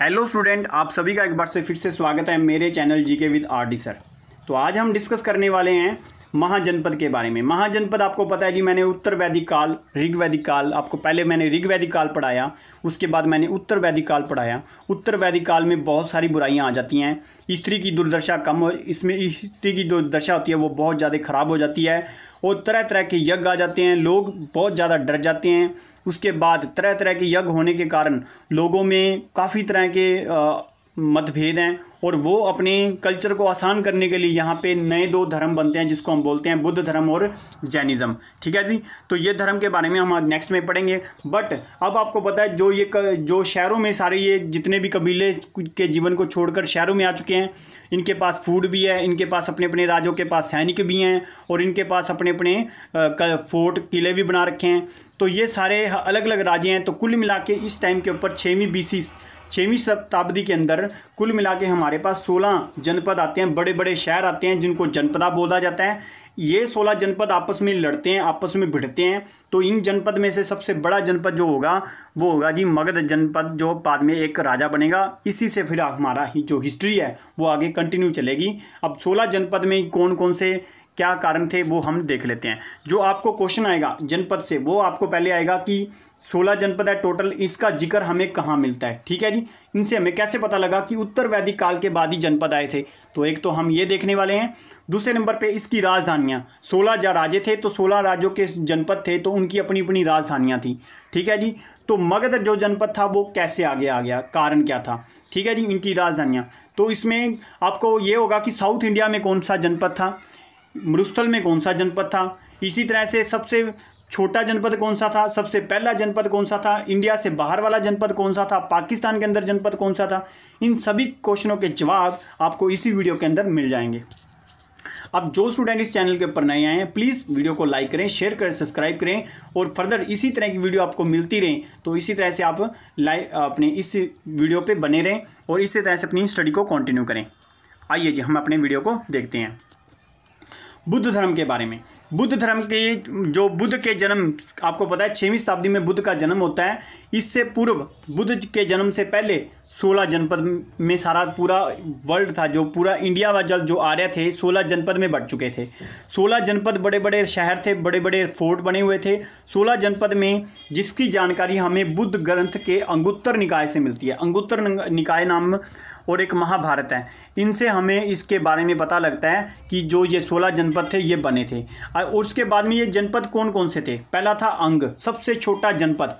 hello student आप सभी का एक बार से फिर से स्वागत है मेरे channel GK with R D sir तो आज हम डिस्कस करने वाले हैं महाजनपद के बारे में महाजनपद आपको पता है जी मैंने उत्तर वैदिक काल ऋग वैदिक काल आपको पहले मैंने ऋग वैदिक काल पढ़ाया उसके बाद मैंने उत्तर वैदिक काल पढ़ाया उत्तर वैदिक काल में बहुत सारी बुराइयाँ आ जाती हैं स्त्री की दुर्दशा कम हो इसमें स्त्री की दुर्दशा होती है वो बहुत ज़्यादा ख़राब हो जाती है और तरह तरह के यज्ञ आ जाते हैं लोग बहुत ज़्यादा डर जाते हैं उसके बाद तरह तरह के यज्ञ होने के कारण लोगों में काफ़ी तरह के मतभेद हैं और वो अपने कल्चर को आसान करने के लिए यहाँ पे नए दो धर्म बनते हैं जिसको हम बोलते हैं बुद्ध धर्म और जैनिज़्म ठीक है जी तो ये धर्म के बारे में हम नेक्स्ट में पढ़ेंगे बट अब आपको पता है जो ये जो शहरों में सारे ये जितने भी कबीले के जीवन को छोड़कर शहरों में आ चुके हैं इनके पास फूड भी है इनके पास अपने अपने राज्यों के पास सैनिक भी हैं और इनके पास अपने अपने फोर्ट किले भी बना रखे हैं तो ये सारे अलग अलग राज्य हैं तो कुल मिला के इस टाइम के ऊपर छवीं बीसी छवीं शताब्दी के अंदर कुल मिला के हमारे पास सोलह जनपद आते हैं बड़े बड़े शहर आते हैं जिनको जनपदा बोला जाता है ये सोलह जनपद आपस में लड़ते हैं आपस में भिड़ते हैं तो इन जनपद में से सबसे बड़ा जनपद जो होगा वो होगा जी मगध जनपद जो बाद में एक राजा बनेगा इसी से फिर हमारा ही जो हिस्ट्री है वो आगे कंटिन्यू चलेगी अब सोलह जनपद में कौन कौन से क्या कारण थे वो हम देख लेते हैं जो आपको क्वेश्चन आएगा जनपद से वो आपको पहले आएगा कि सोलह जनपद है टोटल इसका जिक्र हमें कहाँ मिलता है ठीक है जी इनसे हमें कैसे पता लगा कि उत्तर वैदिक काल के बाद ही जनपद आए थे तो एक तो हम ये देखने वाले हैं दूसरे नंबर पे इसकी राजधानियाँ सोलह जा राजे थे तो सोलह राज्यों के जनपद थे तो उनकी अपनी अपनी राजधानियाँ थी ठीक है जी तो मगध जो जनपद था वो कैसे आगे आ गया कारण क्या था ठीक है जी इनकी राजधानियाँ तो इसमें आपको ये होगा कि साउथ इंडिया में कौन सा जनपद था मरुस्थल में कौन सा जनपद था इसी तरह से सबसे छोटा जनपद कौन सा था सबसे पहला जनपद कौन सा था इंडिया से बाहर वाला जनपद कौन सा था पाकिस्तान के अंदर जनपद कौन सा था इन सभी क्वेश्चनों के जवाब आपको इसी वीडियो के अंदर मिल जाएंगे अब जो स्टूडेंट इस चैनल के ऊपर नए आए हैं प्लीज़ वीडियो को लाइक करें शेयर करें सब्सक्राइब करें और फर्दर इसी तरह की वीडियो आपको मिलती रहें तो इसी तरह से आप लाइक अपने इस वीडियो पर बने रहें और इसी तरह से अपनी स्टडी को कंटिन्यू करें आइए जी हम अपने वीडियो को देखते हैं बुद्ध धर्म के बारे में बुद्ध धर्म के जो बुद्ध के जन्म आपको पता है छवीं शताब्दी में बुद्ध का जन्म होता है इससे पूर्व बुद्ध के जन्म से पहले सोलह जनपद में सारा पूरा वर्ल्ड था जो पूरा इंडिया व जल जो आर्य थे सोलह जनपद में बढ़ चुके थे सोलह जनपद बड़े बड़े शहर थे बड़े बड़े फोर्ट बने हुए थे सोलह जनपद में जिसकी जानकारी हमें बुद्ध ग्रंथ के अंगुत्तर निकाय से मिलती है अंगुत्तर निकाय नाम और एक महाभारत है इनसे हमें इसके बारे में पता लगता है कि जो ये सोलह जनपद थे ये बने थे और उसके बाद में ये जनपद कौन कौन से थे पहला था अंग सबसे छोटा जनपद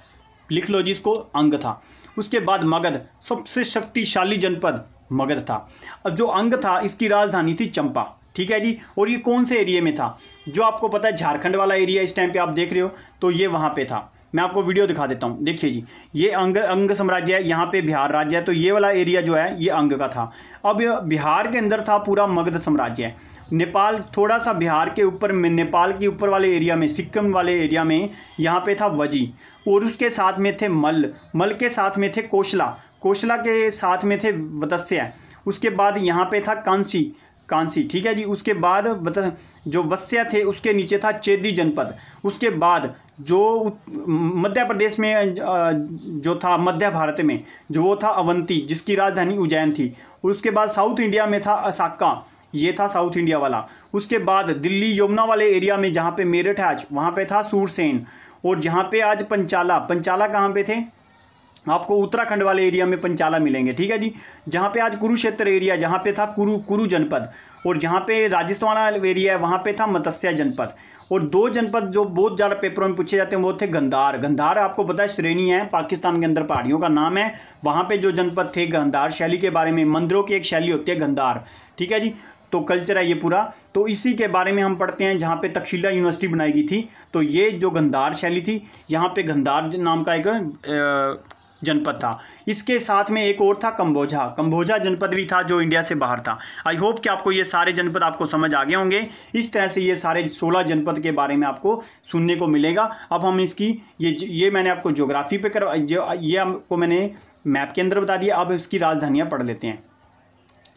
लिख लो जिसको अंग था उसके बाद मगध सबसे शक्तिशाली जनपद मगध था अब जो अंग था इसकी राजधानी थी चंपा ठीक है जी और ये कौन से एरिया में था जो आपको पता है झारखंड वाला एरिया इस टाइम पे आप देख रहे हो तो ये वहाँ पे था मैं आपको वीडियो दिखा देता हूँ देखिए जी ये अंग अंग साम्राज्य है यहाँ पे बिहार राज्य है तो ये वाला एरिया जो है ये अंग का था अब बिहार के अंदर था पूरा मगध साम्राज्य नेपाल थोड़ा सा बिहार के ऊपर में नेपाल के ऊपर वाले एरिया में सिक्किम वाले एरिया में यहाँ पे था वजी और उसके साथ में थे मल मल के साथ में थे कोशला कोशला के साथ में थे वदस्य उसके बाद यहाँ पे था कांसी कांसी ठीक है जी उसके बाद जो वत्स्य थे उसके नीचे था चेदी जनपद उसके बाद जो मध्य प्रदेश में जो था मध्य भारत में जो वो था अवंती जिसकी राजधानी उज्जैन थी और उसके बाद साउथ इंडिया में था असाका ये था साउथ इंडिया वाला उसके बाद दिल्ली यमुना वाले एरिया में जहाँ पे मेरठ है आज वहाँ पे था सूरसेन और जहाँ पे आज पंचाला पंचाला कहाँ पे थे आपको उत्तराखंड वाले एरिया में पंचाला मिलेंगे ठीक है जी जहाँ पे आज कुरुक्षेत्र एरिया जहाँ पे था कुरु कुरु जनपद और जहाँ पे राजस्थान एरिया है वहाँ पे था मत्स्य जनपद और दो जनपद जो बहुत ज़्यादा पेपरों में पूछे जाते हैं वो थे गंधार गंधार आपको पता है श्रेणी है पाकिस्तान के अंदर पहाड़ियों का नाम है वहाँ पर जो जनपद थे गंधार शैली के बारे में मंदिरों की एक शैली होती है गंधार ठीक है जी तो कल्चर है ये पूरा तो इसी के बारे में हम पढ़ते हैं जहाँ पे तक्षशिला यूनिवर्सिटी बनाई गई थी तो ये जो गंधार शैली थी यहाँ पे गंधार नाम का एक जनपद था इसके साथ में एक और था कंबोजा कंबोजा जनपद भी था जो इंडिया से बाहर था आई होप कि आपको ये सारे जनपद आपको समझ आ गए होंगे इस तरह से ये सारे सोलह जनपद के बारे में आपको सुनने को मिलेगा अब हम इसकी ये ये मैंने आपको ज्योग्राफी पे कर ये आपको मैंने मैप के अंदर बता दिया अब इसकी राजधानियाँ पढ़ लेते हैं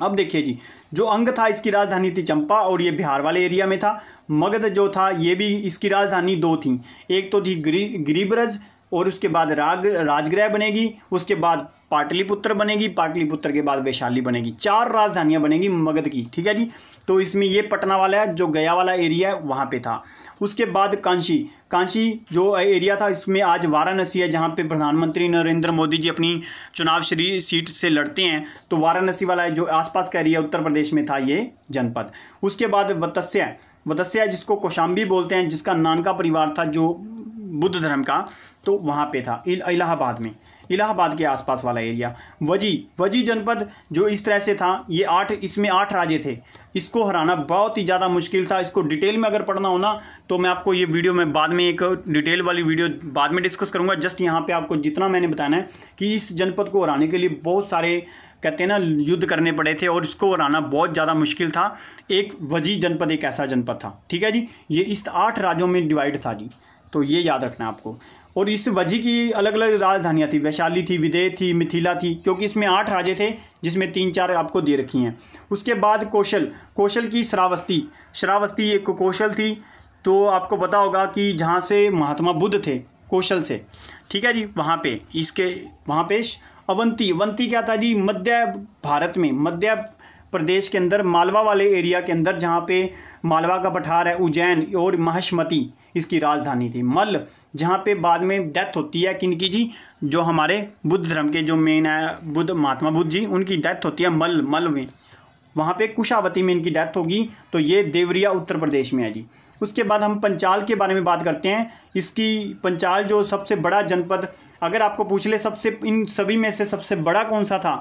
अब देखिए जी जो अंग था इसकी राजधानी थी चंपा और ये बिहार वाले एरिया में था मगध जो था ये भी इसकी राजधानी दो थी एक तो थी ग्री गिरिब्रज और उसके बाद राग राजगृह बनेगी उसके बाद पाटलिपुत्र बनेगी पाटलिपुत्र के बाद वैशाली बनेगी चार राजधानियां बनेगी मगध की ठीक है जी तो इसमें ये पटना वाला है जो गया वाला एरिया है वहाँ पे था उसके बाद कांशी कांशी जो एरिया था इसमें आज वाराणसी है जहाँ पे प्रधानमंत्री नरेंद्र मोदी जी अपनी चुनाव श्री सीट से लड़ते हैं तो वाराणसी वाला है जो आसपास का एरिया उत्तर प्रदेश में था ये जनपद उसके बाद वत्स्य वत्स्य जिसको कौशाम्बी बोलते हैं जिसका नानका परिवार था जो बुद्ध धर्म का तो वहाँ पे था इलाहाबाद में इलाहाबाद के आसपास वाला एरिया वजी वजी जनपद जो इस तरह से था ये आठ इसमें आठ राज्य थे इसको हराना बहुत ही ज़्यादा मुश्किल था इसको डिटेल में अगर पढ़ना हो ना तो मैं आपको ये वीडियो में बाद में एक डिटेल वाली वीडियो बाद में डिस्कस करूँगा जस्ट यहाँ पर आपको जितना मैंने बताना है कि इस जनपद को हराने के लिए बहुत सारे कहते हैं ना युद्ध करने पड़े थे और इसको हराना बहुत ज़्यादा मुश्किल था एक वजी जनपद एक ऐसा जनपद था ठीक है जी ये इस आठ राज्यों में डिवाइड था जी तो ये याद रखना आपको और इस वजी की अलग अलग राजधानियाँ थी वैशाली थी विदेह थी मिथिला थी क्योंकि इसमें आठ राजे थे जिसमें तीन चार आपको दे रखी हैं उसके बाद कौशल कौशल की श्रावस्ती श्रावस्ती एक कौशल थी तो आपको पता होगा कि जहाँ से महात्मा बुद्ध थे कौशल से ठीक है जी वहाँ पे इसके वहाँ पे अवंती अवंती क्या था जी मध्य भारत में मध्य प्रदेश के अंदर मालवा वाले एरिया के अंदर जहाँ पे मालवा का पठार है उज्जैन और महाशमती इसकी राजधानी थी मल्ल जहाँ पे बाद में डेथ होती है किन की जी जो हमारे बुद्ध धर्म के जो मेन है बुद्ध महात्मा बुद्ध जी उनकी डेथ होती है मल मल में वहाँ पे कुशावती में इनकी डेथ होगी तो ये देवरिया उत्तर प्रदेश में है जी उसके बाद हम पंचाल के बारे में बात करते हैं इसकी पंचाल जो सबसे बड़ा जनपद अगर आपको पूछ ले सबसे इन सभी में से सबसे बड़ा कौन सा था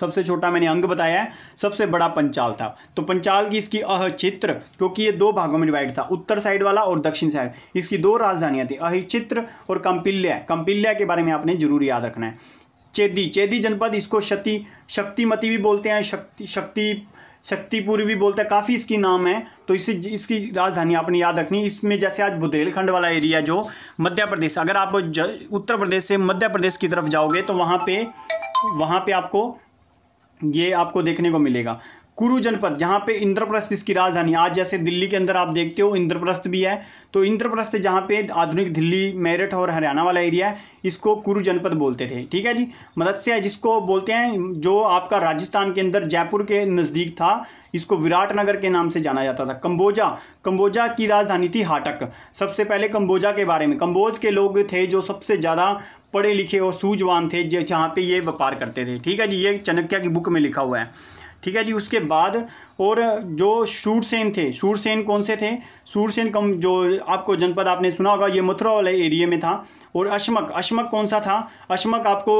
सबसे छोटा मैंने अंग बताया है सबसे बड़ा पंचाल था तो पंचाल की इसकी अहचित्र क्योंकि ये दो भागों में डिवाइड था उत्तर साइड वाला और दक्षिण साइड इसकी दो राजधानियां थी अहिचित्र और कंपिल्या कंपिल्या के बारे में आपने जरूर याद रखना है चेदी चेदी जनपद इसको शक्ति शक्तिमती भी बोलते हैं शक्ति शक्ति शक्तिपुरी भी बोलते हैं काफ़ी इसकी नाम है तो इसे इसकी राजधानी आपने याद रखनी इसमें जैसे आज बुदेलखंड वाला एरिया जो मध्य प्रदेश अगर आप उत्तर प्रदेश से मध्य प्रदेश की तरफ जाओगे तो वहाँ पे वहाँ पे आपको ये आपको देखने को मिलेगा कुरु जनपद जहाँ पे इंद्रप्रस्थ इसकी राजधानी आज जैसे दिल्ली के अंदर आप देखते हो इंद्रप्रस्थ भी है तो इंद्रप्रस्थ जहाँ पे आधुनिक दिल्ली मेरठ और हरियाणा वाला एरिया है इसको कुरु जनपद बोलते थे ठीक है जी मदस्य जिसको बोलते हैं जो आपका राजस्थान के अंदर जयपुर के नज़दीक था इसको विराटनगर के नाम से जाना जाता था कम्बोजा कम्बोजा की राजधानी थी हाटक सबसे पहले कम्बोजा के बारे में कम्बोज के लोग थे जो सबसे ज़्यादा पढ़े लिखे और सूझवान थे जहाँ पे ये व्यापार करते थे ठीक है जी ये चाणक्य की बुक में लिखा हुआ है ठीक है जी उसके बाद और जो शूरसेन थे शूरसेन कौन से थे शूरसेन कम जो आपको जनपद आपने सुना होगा ये मथुरा वाले एरिया में था और अशमक अशमक कौन सा था अशमक आपको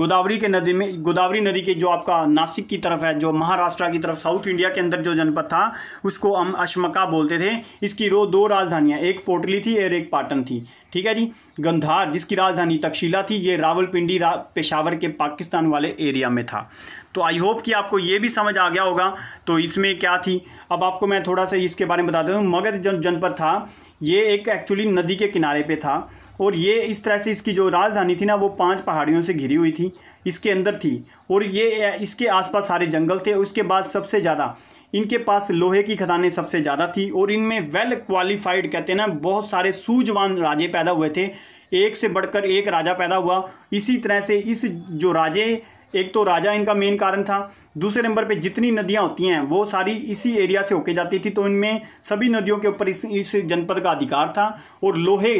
गोदावरी के नदी में गोदावरी नदी के जो आपका नासिक की तरफ है जो महाराष्ट्र की तरफ साउथ इंडिया के अंदर जो जनपद था उसको हम अशमका बोलते थे इसकी रो दो राजधानियाँ एक पोटली थी और एक पाटन थी ठीक है जी गंधार जिसकी राजधानी तक्षशिला थी ये रावलपिंडी रा, पेशावर के पाकिस्तान वाले एरिया में था तो आई होप कि आपको ये भी समझ आ गया होगा तो इसमें क्या थी अब आपको मैं थोड़ा सा इसके बारे में बता देता हूँ मगध जन जनपद था ये एक एक्चुअली नदी के किनारे पे था और ये इस तरह से इसकी जो राजधानी थी ना वो पांच पहाड़ियों से घिरी हुई थी इसके अंदर थी और ये इसके आसपास सारे जंगल थे उसके बाद सबसे ज़्यादा इनके पास लोहे की खदानें सबसे ज़्यादा थी और इनमें वेल क्वालिफाइड कहते हैं ना बहुत सारे सूझवान राजे पैदा हुए थे एक से बढ़कर एक राजा पैदा हुआ इसी तरह से इस जो राजे एक तो राजा इनका मेन कारण था दूसरे नंबर पे जितनी नदियाँ होती हैं वो सारी इसी एरिया से होके जाती थी तो इनमें सभी नदियों के ऊपर इस इस जनपद का अधिकार था और लोहे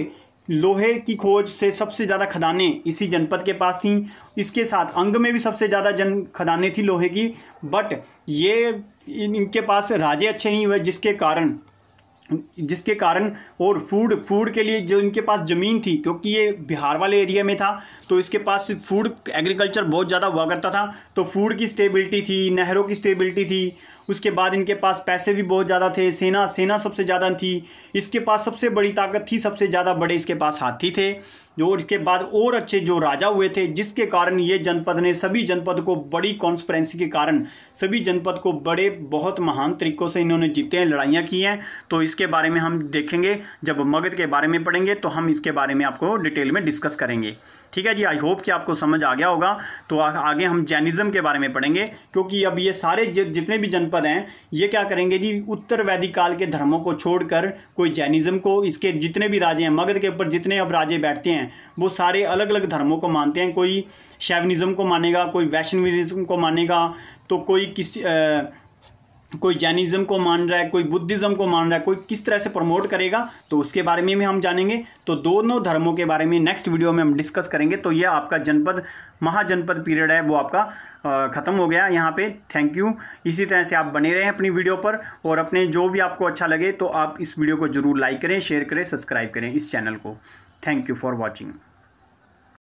लोहे की खोज से सबसे ज़्यादा खदानें इसी जनपद के पास थीं इसके साथ अंग में भी सबसे ज़्यादा जन खदानें थी लोहे की बट ये इनके पास राजे अच्छे नहीं हुए जिसके कारण जिसके कारण और फूड फूड के लिए जो इनके पास ज़मीन थी क्योंकि ये बिहार वाले एरिया में था तो इसके पास फूड एग्रीकल्चर बहुत ज़्यादा हुआ करता था तो फूड की स्टेबिलिटी थी नहरों की स्टेबिलिटी थी उसके बाद इनके पास पैसे भी बहुत ज़्यादा थे सेना सेना सबसे ज़्यादा थी इसके पास सबसे बड़ी ताकत थी सबसे ज़्यादा बड़े इसके पास हाथी थे जो इसके बाद और अच्छे जो राजा हुए थे जिसके कारण ये जनपद ने सभी जनपद को बड़ी कॉन्स्परेंसी के कारण सभी जनपद को बड़े बहुत महान तरीक़ों से इन्होंने जीते हैं लड़ाइयाँ की हैं तो इसके बारे में हम देखेंगे जब मगध के बारे में पढ़ेंगे तो हम इसके बारे में आपको डिटेल में डिस्कस करेंगे ठीक है जी आई होप कि आपको समझ आ गया होगा तो आ, आगे हम जैनिज़्म के बारे में पढ़ेंगे क्योंकि अब ये सारे ज, जितने भी जनपद हैं ये क्या करेंगे जी उत्तर वैदिक काल के धर्मों को छोड़कर कोई जैनिज़्म को इसके जितने भी राजे हैं मगध के ऊपर जितने अब राजे बैठते हैं वो सारे अलग अलग धर्मों को मानते हैं कोई शैवनिज़्म को मानेगा कोई वैश्विज्म को मानेगा तो कोई किसी कोई जैनिज़्म को मान रहा है कोई बुद्धिज़्म को मान रहा है कोई किस तरह से प्रमोट करेगा तो उसके बारे में भी हम जानेंगे तो दोनों धर्मों के बारे में नेक्स्ट वीडियो में हम डिस्कस करेंगे तो ये आपका जनपद महाजनपद पीरियड है वो आपका ख़त्म हो गया यहाँ पे थैंक यू इसी तरह से आप बने रहें अपनी वीडियो पर और अपने जो भी आपको अच्छा लगे तो आप इस वीडियो को ज़रूर लाइक करें शेयर करें सब्सक्राइब करें इस चैनल को थैंक यू फॉर वॉचिंग